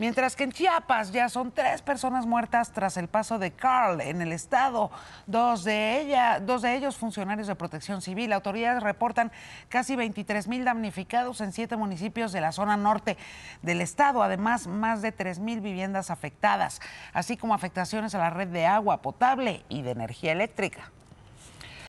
Mientras que en Chiapas ya son tres personas muertas tras el paso de Carl en el estado. Dos de, dos de ellos funcionarios de protección civil. Autoridades reportan casi 23 mil damnificados en siete municipios de la zona norte del estado. Además, más de 3 mil viviendas afectadas, así como afectaciones a la red de agua potable y de energía eléctrica.